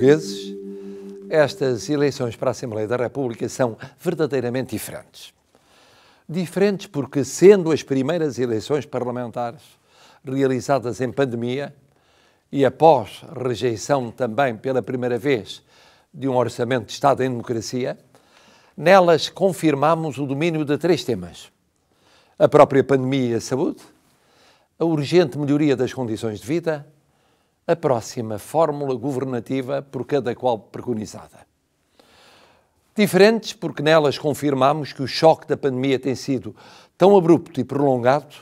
portugueses, estas eleições para a Assembleia da República são verdadeiramente diferentes. Diferentes porque, sendo as primeiras eleições parlamentares realizadas em pandemia e após rejeição também pela primeira vez de um orçamento de Estado em democracia, nelas confirmamos o domínio de três temas: a própria pandemia e a saúde, a urgente melhoria das condições de vida a próxima fórmula governativa por cada qual preconizada. Diferentes, porque nelas confirmamos que o choque da pandemia tem sido tão abrupto e prolongado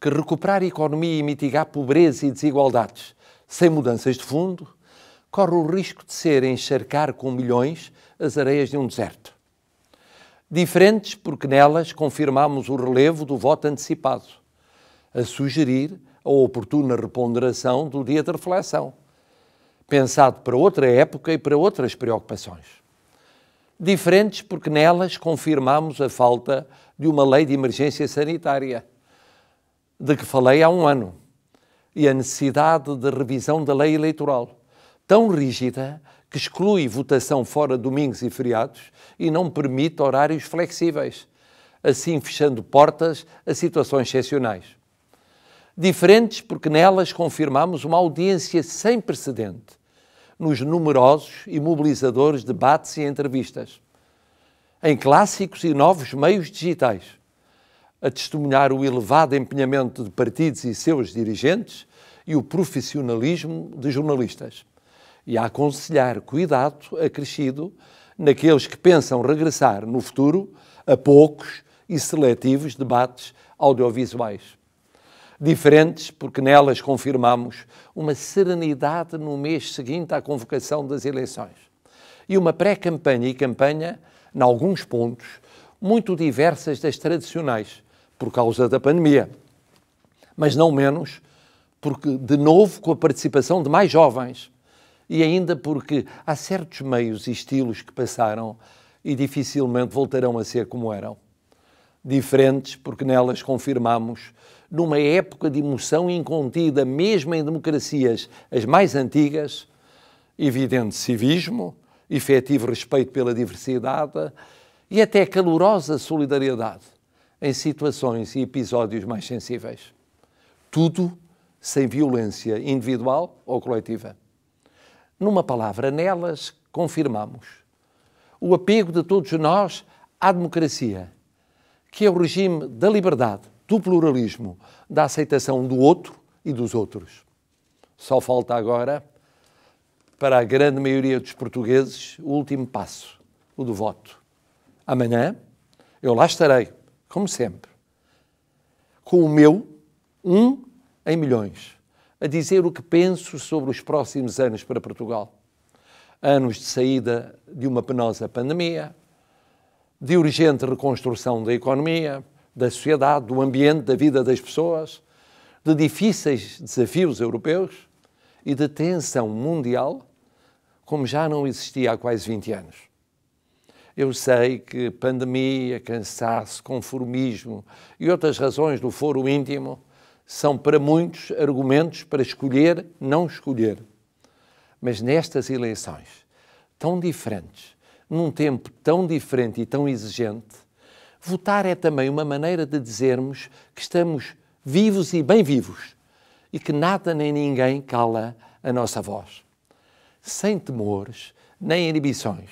que recuperar a economia e mitigar pobreza e desigualdades sem mudanças de fundo corre o risco de ser encharcar com milhões as areias de um deserto. Diferentes, porque nelas confirmamos o relevo do voto antecipado, a sugerir a oportuna reponderação do dia de reflexão, pensado para outra época e para outras preocupações. Diferentes porque nelas confirmamos a falta de uma lei de emergência sanitária, de que falei há um ano, e a necessidade de revisão da lei eleitoral, tão rígida que exclui votação fora domingos e feriados e não permite horários flexíveis, assim fechando portas a situações excepcionais diferentes porque nelas confirmamos uma audiência sem precedente nos numerosos e mobilizadores debates e entrevistas, em clássicos e novos meios digitais, a testemunhar o elevado empenhamento de partidos e seus dirigentes e o profissionalismo de jornalistas, e a aconselhar cuidado acrescido naqueles que pensam regressar no futuro a poucos e seletivos debates audiovisuais diferentes, porque nelas confirmamos uma serenidade no mês seguinte à convocação das eleições. E uma pré-campanha e campanha, em alguns pontos, muito diversas das tradicionais, por causa da pandemia. Mas não menos, porque, de novo, com a participação de mais jovens. E ainda porque há certos meios e estilos que passaram e dificilmente voltarão a ser como eram diferentes, porque nelas confirmamos, numa época de emoção incontida, mesmo em democracias as mais antigas, evidente civismo, efetivo respeito pela diversidade e até calorosa solidariedade em situações e episódios mais sensíveis. Tudo sem violência individual ou coletiva. Numa palavra, nelas confirmamos o apego de todos nós à democracia que é o regime da liberdade, do pluralismo, da aceitação do outro e dos outros. Só falta agora, para a grande maioria dos portugueses, o último passo, o do voto. Amanhã eu lá estarei, como sempre, com o meu um em milhões, a dizer o que penso sobre os próximos anos para Portugal. Anos de saída de uma penosa pandemia, de urgente reconstrução da economia, da sociedade, do ambiente, da vida das pessoas, de difíceis desafios europeus e de tensão mundial, como já não existia há quase 20 anos. Eu sei que pandemia, cansaço, conformismo e outras razões do foro íntimo são para muitos argumentos para escolher, não escolher. Mas nestas eleições tão diferentes, num tempo tão diferente e tão exigente, votar é também uma maneira de dizermos que estamos vivos e bem vivos e que nada nem ninguém cala a nossa voz. Sem temores nem inibições,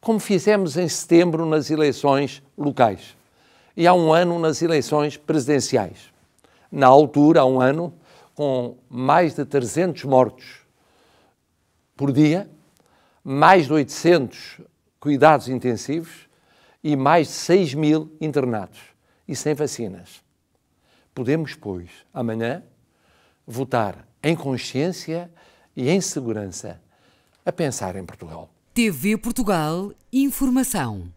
como fizemos em setembro nas eleições locais e há um ano nas eleições presidenciais. Na altura, há um ano, com mais de 300 mortos por dia, mais de 800 cuidados intensivos e mais de 6 mil internados e sem vacinas. Podemos, pois, amanhã votar em consciência e em segurança a pensar em Portugal. TV Portugal Informação.